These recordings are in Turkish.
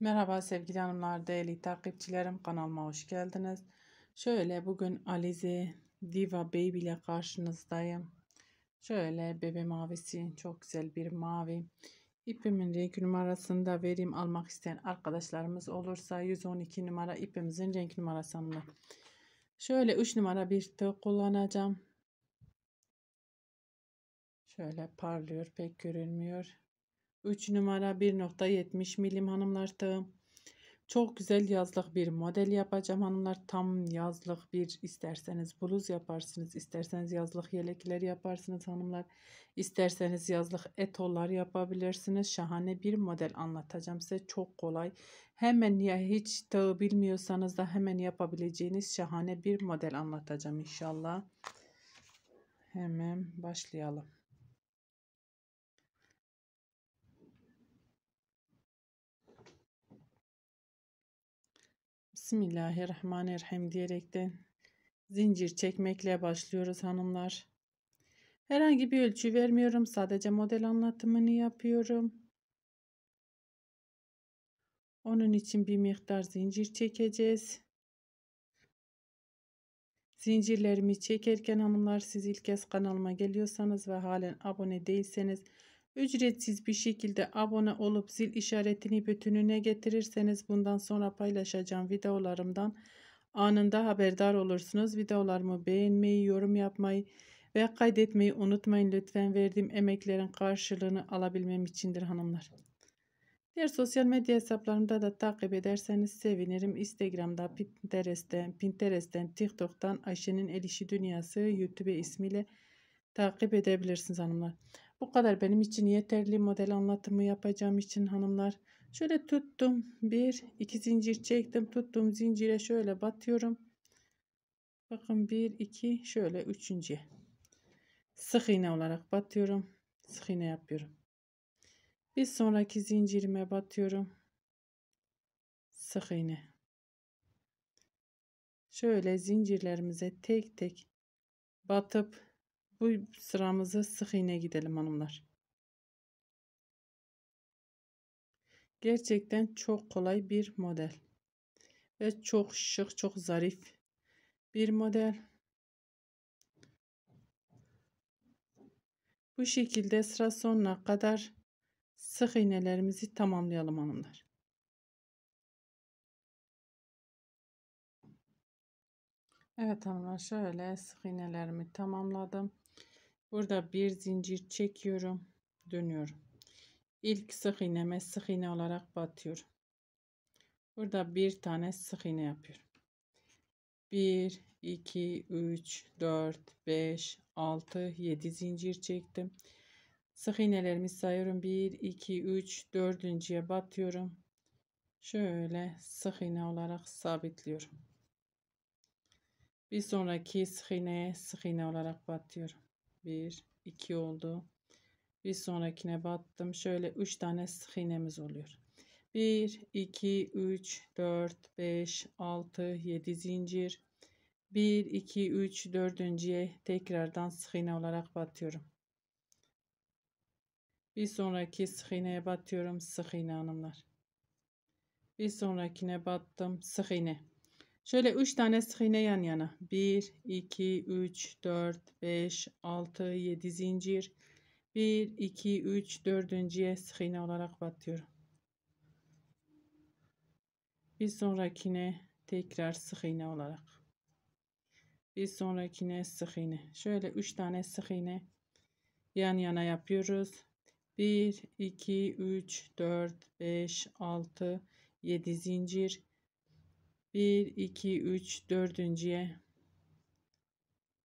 Merhaba sevgili hanımlar, değerli takipçilerim kanalıma hoş geldiniz. Şöyle bugün Alize Diva Baby ile karşınızdayım. Şöyle bebe mavisi çok güzel bir mavi. İpimin renk numarasını da vereyim almak isteyen arkadaşlarımız olursa 112 numara ipimizin renk numarasını. Şöyle 3 numara bir tığ kullanacağım. Şöyle parlıyor pek görünmüyor. 3 numara 1.70 milim hanımlar tığım. Çok güzel yazlık bir model yapacağım hanımlar. Tam yazlık bir isterseniz bluz yaparsınız. isterseniz yazlık yelekler yaparsınız hanımlar. isterseniz yazlık etolar yapabilirsiniz. Şahane bir model anlatacağım size. Çok kolay. Hemen ya hiç tağı bilmiyorsanız da hemen yapabileceğiniz şahane bir model anlatacağım inşallah. Hemen başlayalım. Bismillahirrahmanirrahim diyerekten zincir çekmekle başlıyoruz hanımlar. Herhangi bir ölçü vermiyorum. Sadece model anlatımını yapıyorum. Onun için bir miktar zincir çekeceğiz. Zincirlerimi çekerken hanımlar siz ilk kez kanalıma geliyorsanız ve halen abone değilseniz Ücretsiz bir şekilde abone olup zil işaretini bütününe getirirseniz bundan sonra paylaşacağım videolarımdan anında haberdar olursunuz. Videolarımı beğenmeyi, yorum yapmayı ve kaydetmeyi unutmayın lütfen. Verdiğim emeklerin karşılığını alabilmem içindir hanımlar. Diğer sosyal medya hesaplarımda da takip ederseniz sevinirim. Instagram'da, Pinterest'ten, Pinterest'ten, TikTok'tan Ayşe'nin Elişi Dünyası YouTube ismiyle takip edebilirsiniz hanımlar. Bu kadar benim için yeterli model anlatımı yapacağım için hanımlar. Şöyle tuttum. Bir, iki zincir çektim. Tuttum zincire şöyle batıyorum. Bakın bir, iki, şöyle üçüncü. Sık iğne olarak batıyorum. Sık iğne yapıyorum. Bir sonraki zincirime batıyorum. Sık iğne. Şöyle zincirlerimize tek tek batıp bu sıramızı sık iğne gidelim hanımlar. Gerçekten çok kolay bir model. Ve çok şık, çok zarif bir model. Bu şekilde sıra sonuna kadar sık iğnelerimizi tamamlayalım hanımlar. Evet hanımlar şöyle sık iğnelerimi tamamladım. Burada bir zincir çekiyorum. Dönüyorum. İlk sık iğneme sık iğne olarak batıyorum. Burada bir tane sık iğne yapıyorum. 1, 2, 3, 4, 5, 6, 7 zincir çektim. Sık iğnelerimi sayıyorum. 1, 2, 3, 4.ye batıyorum. Şöyle sık iğne olarak sabitliyorum. Bir sonraki sık iğneye sık iğne olarak batıyorum. 1 2 oldu bir sonrakine battım şöyle 3 tane sık iğnemiz oluyor 1 2 3 4 5 6 7 zincir 1 2 3 dördüncüye tekrardan sık iğne olarak batıyorum bir sonraki sık iğneye batıyorum sık iğne hanımlar bir sonrakine battım sık iğne Şöyle 3 tane sık iğne yan yana. 1, 2, 3, 4, 5, 6, 7 zincir. 1, 2, 3, 4.ye sık iğne olarak batıyorum. Bir sonrakine tekrar sık iğne olarak. Bir sonrakine sık iğne. Şöyle 3 tane sık iğne yan yana yapıyoruz. 1, 2, 3, 4, 5, 6, 7 zincir. 1 2 3 dördüncüye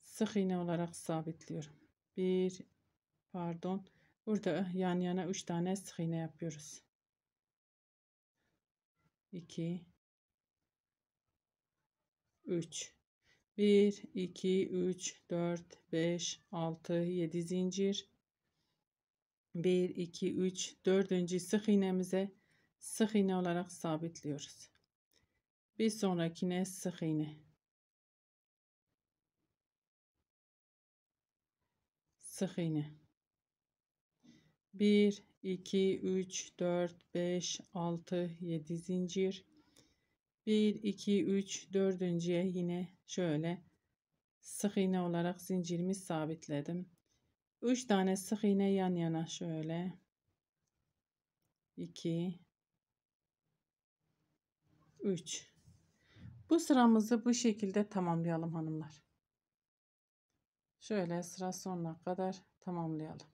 sık iğne olarak sabitliyorum. 1 pardon. Burada yan yana 3 tane sık iğne yapıyoruz. 2 3 1 2 3 4 5 6 7 zincir 1 2 3 dördüncü sık iğnemize sık iğne olarak sabitliyoruz. Bir sonrakine sık iğne. Sık iğne. 1 2 3 4 5 6 7 zincir. 1 2 3 dördüncüye yine şöyle sık iğne olarak zincirimi sabitledim. 3 tane sık iğne yan yana şöyle. 2 3 bu sıramızı bu şekilde tamamlayalım hanımlar. Şöyle sıra sonuna kadar tamamlayalım.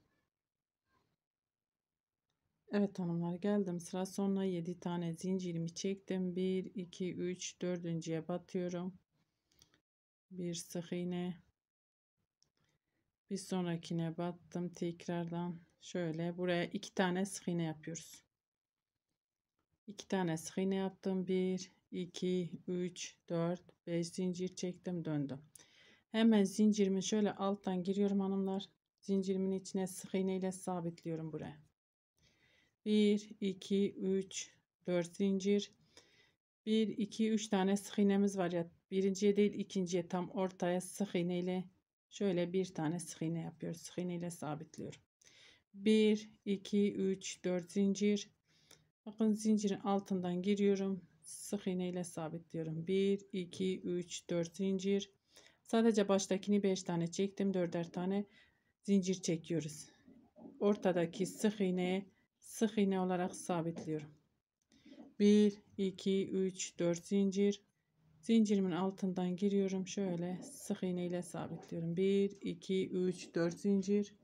Evet hanımlar geldim sıra sonuna 7 tane zincirimi çektim. 1, 2, 3, 4.ye batıyorum. Bir sık iğne. Bir sonrakine battım tekrardan. Şöyle buraya iki tane sık iğne yapıyoruz. İki tane sık iğne yaptım. 1, 2, 3, 4, 5 zincir çektim döndüm. Hemen zincirimi şöyle alttan giriyorum hanımlar. Zincirimin içine sık iğne ile sabitliyorum buraya. 1, 2, 3, 4 zincir. 1, 2, 3 tane sık iğnemiz var ya. Birinciye değil ikinciye tam ortaya sık iğne ile şöyle bir tane sık iğne yapıyoruz. Sık iğne ile sabitliyorum. 1, 2, 3, 4 zincir. Bakın zincirin altından giriyorum sık iğne ile sabitliyorum. 1, 2, 3, 4 zincir. Sadece baştakini 5 tane çektim. 4'er tane zincir çekiyoruz. Ortadaki sık iğneye sık iğne olarak sabitliyorum. 1, 2, 3, 4 zincir. Zincirimin altından giriyorum. Şöyle sık iğne ile sabitliyorum. 1, 2, 3, 4 zincir.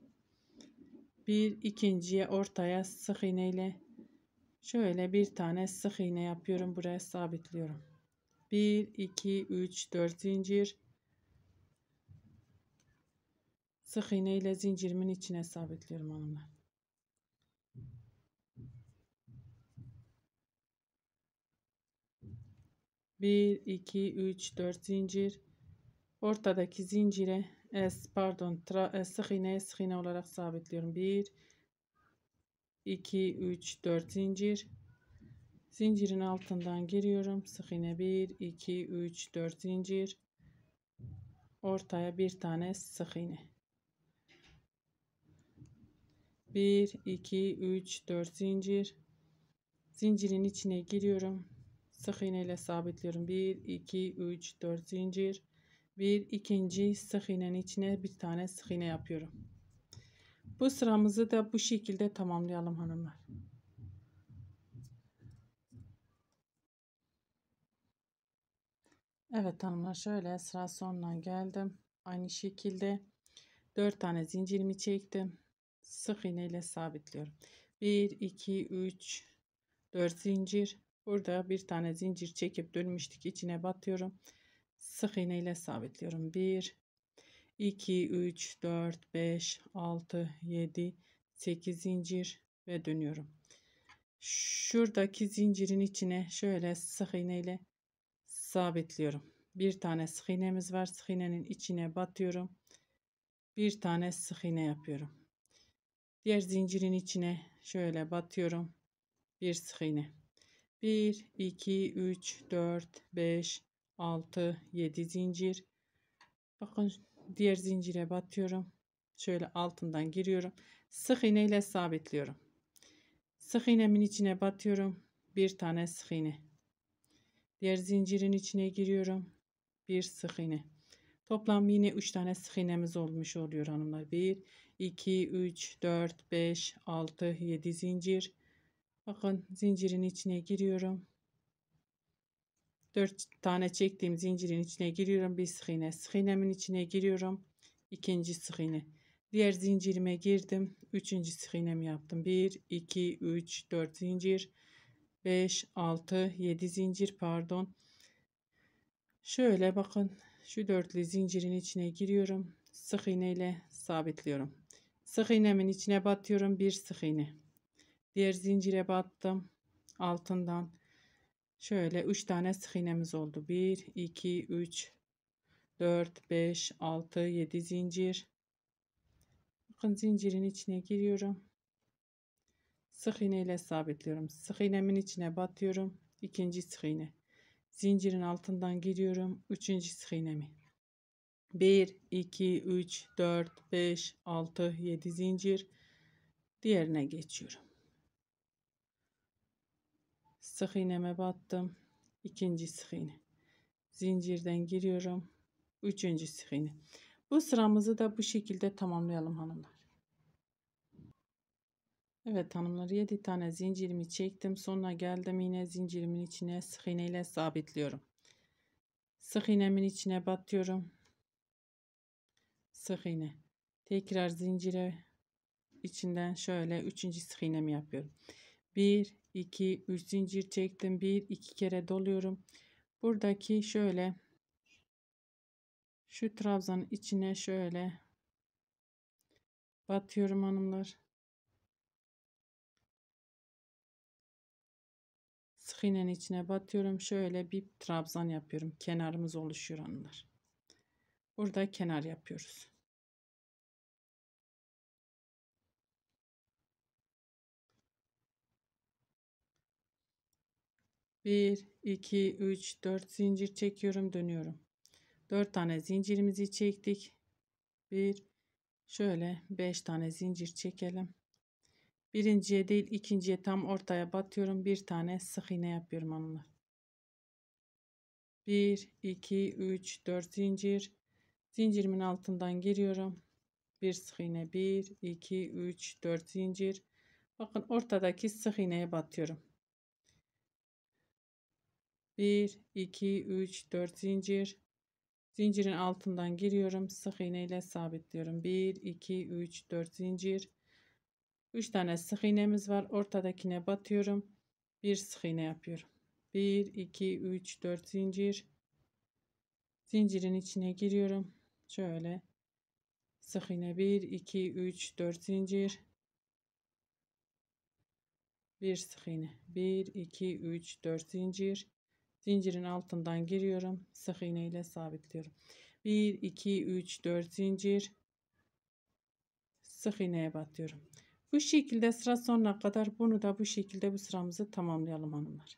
Bir ikinciye ortaya sık iğne ile Şöyle bir tane sık iğne yapıyorum. Buraya sabitliyorum. 1, 2, 3, 4 zincir. Sık iğne ile zincirimin içine sabitliyorum hanımlar. Bir, iki, üç, dört zincir. Ortadaki zincire, pardon, e, sık iğne, sık iğne olarak sabitliyorum. Bir, 2 3 4 zincir zincirin altından giriyorum sık iğne 1 2 3 4 zincir ortaya bir tane sık iğne 1 2 3 4 zincir zincirin içine giriyorum sık iğne ile sabitliyorum 1 2 3 4 zincir bir ikinci sık iğnenin içine bir tane sık iğne yapıyorum bu sıramızı da bu şekilde tamamlayalım hanımlar. Evet hanımlar şöyle sıra sonuna geldim. Aynı şekilde 4 tane zincirimi çektim. Sık iğne ile sabitliyorum. 1 2 3 4 zincir. Burada bir tane zincir çekip dönmüştük içine batıyorum. Sık iğne ile sabitliyorum. 1 2, 3, 4, 5, 6, 7, 8 zincir ve dönüyorum. Şuradaki zincirin içine şöyle sık iğne ile sabitliyorum. Bir tane sık iğnemiz var. Sık iğnenin içine batıyorum. Bir tane sık iğne yapıyorum. Diğer zincirin içine şöyle batıyorum. Bir sık iğne. 1, 2, 3, 4, 5, 6, 7 zincir. Bakın diğer zincire batıyorum. Şöyle altından giriyorum. Sık iğne ile sabitliyorum. Sık iğnemin içine batıyorum. Bir tane sık iğne. Diğer zincirin içine giriyorum. Bir sık iğne. Toplam yine 3 tane sık iğnemiz olmuş oluyor hanımlar. 1, 2, 3, 4, 5, 6, 7 zincir. Bakın zincirin içine giriyorum. 4 tane çektiğim zincirin içine giriyorum. Bir sık iğne. Sık iğnemin içine giriyorum. ikinci sık iğne. Diğer zincirime girdim. Üçüncü sık iğnemi yaptım. 1, 2, 3, 4 zincir. 5, 6, 7 zincir pardon. Şöyle bakın. Şu dörtlü zincirin içine giriyorum. Sık iğne ile sabitliyorum. Sık iğnemin içine batıyorum. Bir sık iğne. Diğer zincire battım. Altından Şöyle 3 tane sık iğnemiz oldu. 1, 2, 3, 4, 5, 6, 7 zincir. Bakın zincirin içine giriyorum. Sık iğne ile sabitliyorum. Sık iğnemin içine batıyorum. İkinci sık iğne. Zincirin altından giriyorum. Üçüncü sık iğnemi. 1, 2, 3, 4, 5, 6, 7 zincir. Diğerine geçiyorum. Sık iğneme battım. İkinci sık iğne. Zincirden giriyorum. Üçüncü sık iğne. Bu sıramızı da bu şekilde tamamlayalım hanımlar. Evet hanımlar 7 tane zincirimi çektim. Sonra geldim yine zincirimin içine sık iğne ile sabitliyorum. Sık iğnemin içine batıyorum. Sık iğne. Tekrar zincire içinden şöyle üçüncü sık iğnemi yapıyorum. 1 2, 3 zincir çektim. 1, 2 kere doluyorum. Buradaki şöyle şu trabzanın içine şöyle batıyorum hanımlar. Sık iğnenin içine batıyorum. Şöyle bir trabzan yapıyorum. Kenarımız oluşuyor hanımlar. Burada kenar yapıyoruz. 1 2 3 4 zincir çekiyorum dönüyorum 4 tane zincirimizi çektik 1 şöyle 5 tane zincir çekelim birinciye değil ikinciye tam ortaya batıyorum bir tane sık iğne yapıyorum hanımlar 1 2 3 4 zincir zincirimin altından giriyorum bir sık iğne 1 2 3 4 zincir bakın ortadaki sık iğneye batıyorum 1 2 3 4 zincir zincirin altından giriyorum sık iğne ile sabitliyorum 1 2 3 4 zincir 3 tane sık iğnemiz var ortadakine batıyorum bir sık iğne yapıyorum 1 2 3 4 zincir zincirin içine giriyorum şöyle sık iğne 1 2 3 4 zincir bir sık iğne 1 2 3 4 zincir zincirin altından giriyorum sık iğne ile sabitliyorum 1 2 3 4 zincir sık iğneye batıyorum bu şekilde sıra sonuna kadar bunu da bu şekilde bu sıramızı tamamlayalım hanımlar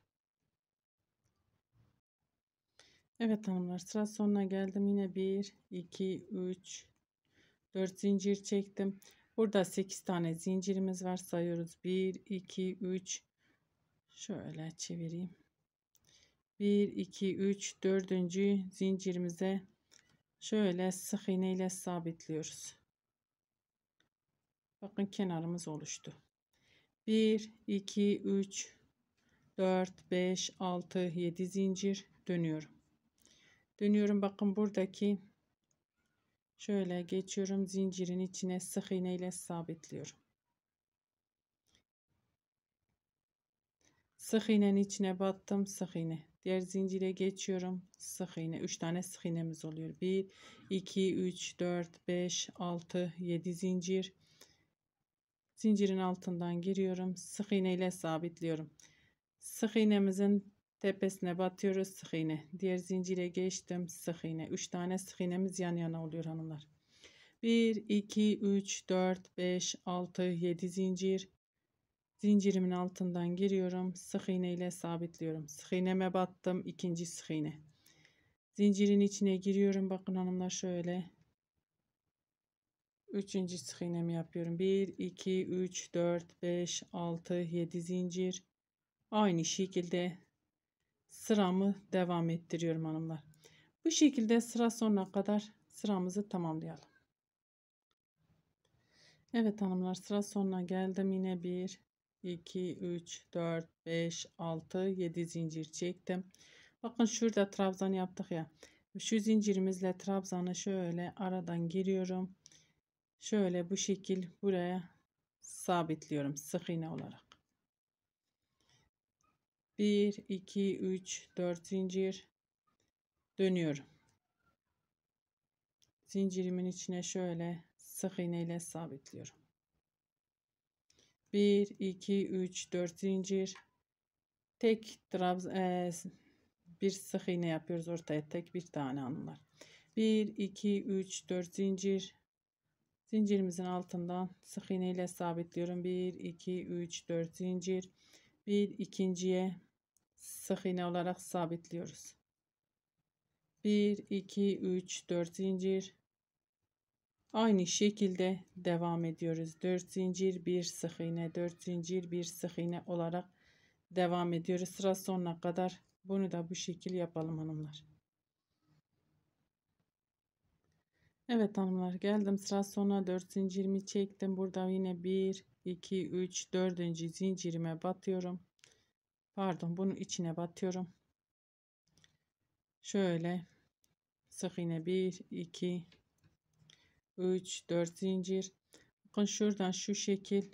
Evet hanımlar sıra sonuna geldim yine 1 2 3 4 zincir çektim burada 8 tane zincirimiz var sayıyoruz 1 2 3 şöyle çevireyim 1 2 3 dördüncü zincirimize şöyle sık iğne ile sabitliyoruz. Bakın kenarımız oluştu. 1 2 3 4 5 6 7 zincir dönüyorum. Dönüyorum bakın buradaki şöyle geçiyorum zincirin içine sık iğne ile sabitliyorum. Sık iğnenin içine battım sık iğne. Diğer zincire geçiyorum. Sık iğne. 3 tane sık iğnemiz oluyor. 1, 2, 3, 4, 5, 6, 7 zincir. Zincirin altından giriyorum. Sık iğne ile sabitliyorum. Sık iğnemizin tepesine batıyoruz. Sık iğne. Diğer zincire geçtim. Sık iğne. 3 tane sık iğnemiz yan yana oluyor hanımlar. 1, 2, 3, 4, 5, 6, 7 zincir. Zincirimin altından giriyorum. Sık iğne ile sabitliyorum. Sık iğneme battım. ikinci sık iğne. Zincirin içine giriyorum. Bakın hanımlar şöyle. Üçüncü sık iğnemi yapıyorum. 1, 2, 3, 4, 5, 6, 7 zincir. Aynı şekilde sıramı devam ettiriyorum hanımlar. Bu şekilde sıra sonuna kadar sıramızı tamamlayalım. Evet hanımlar sıra sonuna geldim. Yine 1, 2 3 4 5 6 7 zincir çektim. Bakın şurada trabzan yaptık ya. Şu zincirimizle trabzanı şöyle aradan giriyorum. Şöyle bu şekil buraya sabitliyorum sık iğne olarak. 1 2 3 4 zincir dönüyorum. Zincirimin içine şöyle sık iğne ile sabitliyorum. 1, 2, 3, 4 zincir. Tek trabz, e, bir sık iğne yapıyoruz ortaya tek bir tane hanımlar. 1, 2, 3, 4 zincir. Zincirimizin altından sık iğne ile sabitliyorum. 1, 2, 3, 4 zincir. Bir ikinciye sık iğne olarak sabitliyoruz. 1, 2, 3, 4 zincir. Aynı şekilde devam ediyoruz. 4 zincir, bir sık iğne, 4 zincir, bir sık iğne olarak devam ediyoruz. Sıra sonuna kadar bunu da bu şekil yapalım hanımlar. Evet hanımlar geldim sıra sonuna 4 zincirimi çektim. Burada yine 1, 2, 3, 4. zincirime batıyorum. Pardon bunu içine batıyorum. Şöyle sık iğne 1, 2, 3 4 zincir bakın şuradan şu şekil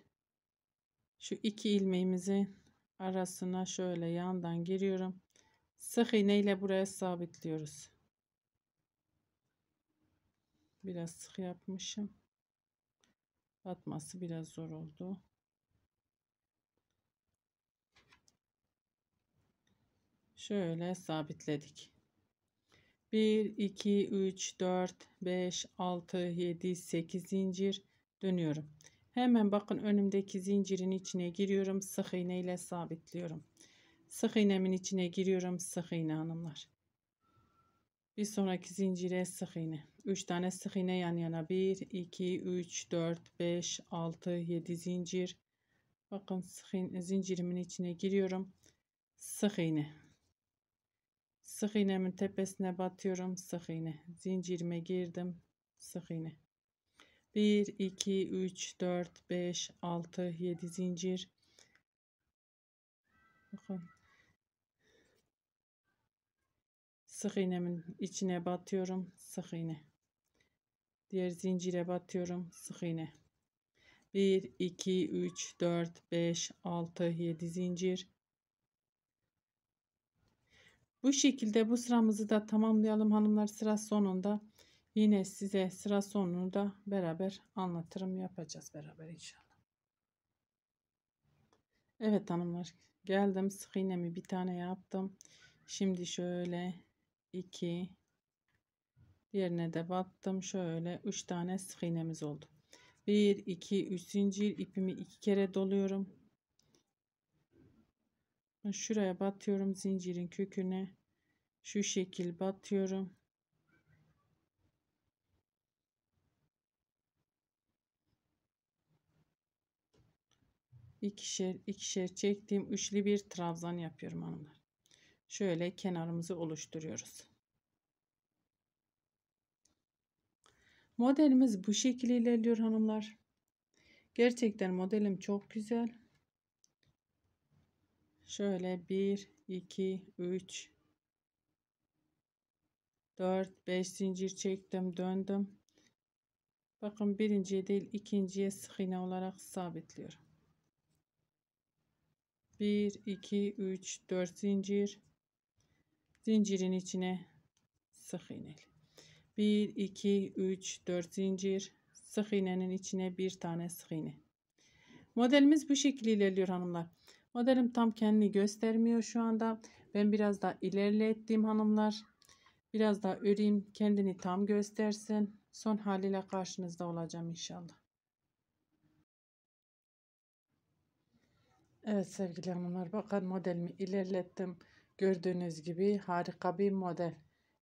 şu iki ilmeğimizin arasına şöyle yandan giriyorum sık iğne ile buraya sabitliyoruz biraz sık yapmışım atması biraz zor oldu şöyle sabitledik 1, 2, 3, 4, 5, 6, 7, 8 zincir dönüyorum. Hemen bakın önümdeki zincirin içine giriyorum. Sık iğne ile sabitliyorum. Sık iğnemin içine giriyorum. Sık iğne hanımlar. Bir sonraki zincire sık iğne. 3 tane sık iğne yan yana. 1, 2, 3, 4, 5, 6, 7 zincir. Bakın sık iğne, zincirimin içine giriyorum. Sık iğne. Sık iğnemin tepesine batıyorum. Sık iğne. Zincirime girdim. Sık iğne. 1, 2, 3, 4, 5, 6, 7 zincir. Bakın. Sık iğnemin içine batıyorum. Sık iğne. Diğer zincire batıyorum. Sık iğne. 1, 2, 3, 4, 5, 6, 7 zincir. Bu şekilde bu sıramızı da tamamlayalım hanımlar. Sıra sonunda yine size sıra sonunda beraber anlatırım yapacağız beraber inşallah. Evet hanımlar geldim sık iğnemi bir tane yaptım. Şimdi şöyle iki diğerine de battım. Şöyle üç tane sık iğnemiz oldu. bir iki 3 zincir ipimi iki kere doluyorum. Şuraya batıyorum zincirin köküne. Şu şekil batıyorum. ikişer ikişer çektiğim üçlü bir trabzan yapıyorum hanımlar. Şöyle kenarımızı oluşturuyoruz. Modelimiz bu şekilde ilerliyor hanımlar. Gerçekten modelim çok güzel. Şöyle 1, 2, 3, 4, 5 zincir çektim döndüm. Bakın birinciye değil ikinciye sık iğne olarak sabitliyorum. 1, 2, 3, 4 zincir. Zincirin içine sık iğneli. 1, 2, 3, 4 zincir. Sık iğnenin içine bir tane sık iğne. Modelimiz bu şekilde ilerliyor hanımlar. Modelim tam kendini göstermiyor şu anda. Ben biraz daha ilerlettim hanımlar. Biraz daha öreyim kendini tam göstersin. Son haliyle karşınızda olacağım inşallah. Evet sevgili hanımlar bakın modelimi ilerlettim. Gördüğünüz gibi harika bir model.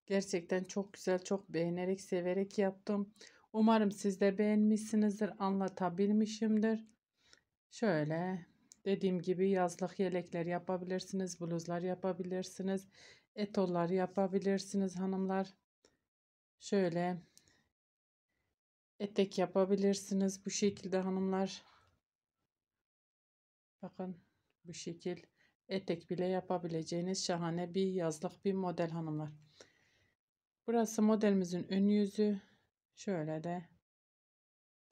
Gerçekten çok güzel, çok beğenerek, severek yaptım. Umarım siz de beğenmişsinizdir, anlatabilmişimdir. Şöyle Dediğim gibi yazlık yelekler yapabilirsiniz, bluzlar yapabilirsiniz, etollar yapabilirsiniz hanımlar. Şöyle etek yapabilirsiniz bu şekilde hanımlar. Bakın bu şekil etek bile yapabileceğiniz şahane bir yazlık bir model hanımlar. Burası modelimizin ön yüzü. Şöyle de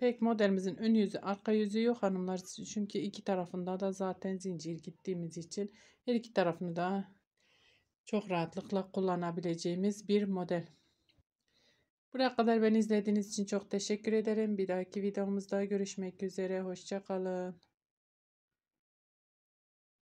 Pek modelimizin ön yüzü arka yüzü yok hanımlar. Çünkü iki tarafında da zaten zincir gittiğimiz için her iki tarafını da çok rahatlıkla kullanabileceğimiz bir model. Buraya kadar beni izlediğiniz için çok teşekkür ederim. Bir dahaki videomuzda görüşmek üzere. Hoşçakalın.